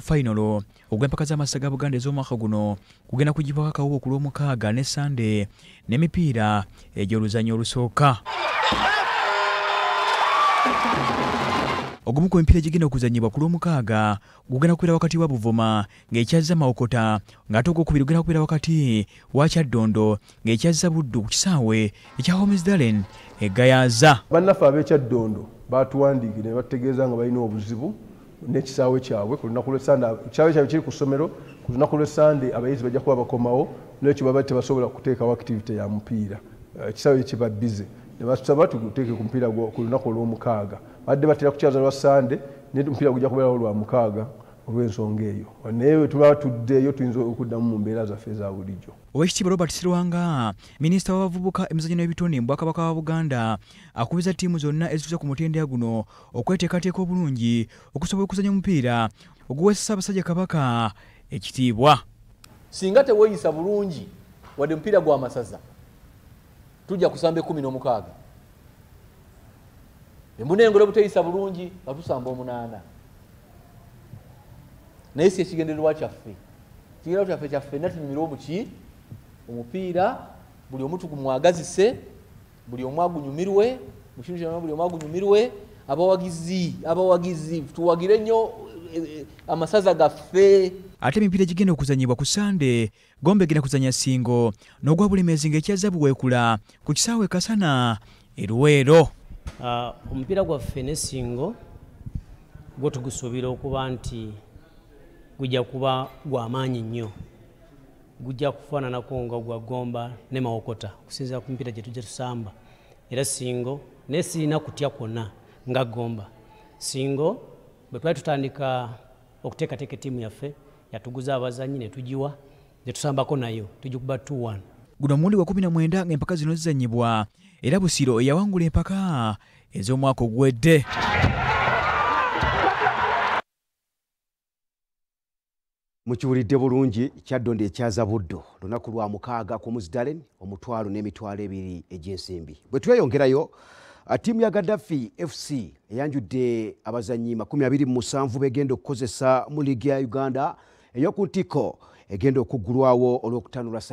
quarter final ogw'empaka z'amasa ga buganda ez'omwaka guno kugenda kugibwako akawuba ku lwomukaaga ne sande n'emipiira egy'oluzannya olusooka ogumu ku mipiira egigenda okuzanyibwa ku lwomukaaga gugenda kubeera wakati wa buvuma ng'ekyazza mawokota ng'ate ogwokubiri gugenda kubeera wakati wa kyaddondo ng'ekyazza buddu ku kisaawe ekya homes dalen egayaaza bannaffe ab'ekyaddondo batuwandiikire ne battegeeza nga balina obuzibu nekisaawe kyabwe kukisaawe kiri ku ssomero ku lunaku lwe sande abayizi bajja kuba bakomawo nekyo baba tebasobola kuteekawo activity ya mupiira eh, ekisaawe kiba bize nebasaba tuteeke ku mupiira ku lunaku olwomukaaga badde batera kukyaza lwa sande naye omupiira gujja kubeerawo lwa mukaaga olw'ensonga eyo naye wetuba tuddeyo tuyinza okuddamu mu mbeera zaffe eza bulijjo owekitiibwa robert sirwanga minisita w'abavubuka emizanyo n'ebitone mu bwakabaka wa buganda akubiza ttiimu zonna ezituuza ku mutendeya guno okweteekateeka obulungi okusobola okuzanya omupiira oguwesesa abasajja kabaka ekitiibwa singa teweeyisa bulungi wadde mupiira gwa masaza tujja kusamba ekumi n'omukaaga embuna engole buteeyisa bulungi batusamba omunaana naye si ekigendererwa kyaffe ekigendererwa kyaffe kyaffe enna tunyumire omuki omupiira buli omu tugumwagazise buli omu agunyumirwe mukintu kyona buli omu agunyumirwe abawagizi abawagizi tuwagire nnyo e, e, amasaza gaffe ate emipiira egigenda okuzanyibwa ku sande gombe egenda kuzanya singo n'ogwa bulemezi ng'ekyazza buweekula ku kisaawe kasana eruweero ah, omupiira gwaffe nesingo gwe tugusuubira okuba nti gujja kuba gwamaanyi nnyo gujja kufaananako nga gwagomba ne mawokota okusinzira ku mipiira gye tujja tusamba era singo naye sirina kutya kwonna nga gomba singo bwe twali tutandika okuteekateeka etiimu yaffe yatuguza abazanyi ne tugiwa ne tusambako nayo tujikuba 21 guno omulundi wa 19 ngaempaka zino zizanyibwa era busiro eyawangula empaka ez'omwaka ogwedde mukiwulidde bulungi kyaddondi ekyaza buddo lunaku lwa mukaaga ku muzidalen omutwalo n'emitwalo ebiri egy'ensimbi bwe tweyongerayo ttiimu ya gadafi fc eyanjudde abazanyi 27 begenda okukozesa mu liigi ya uganda eyokuntiko egenda okuggulwawo olwokutanulas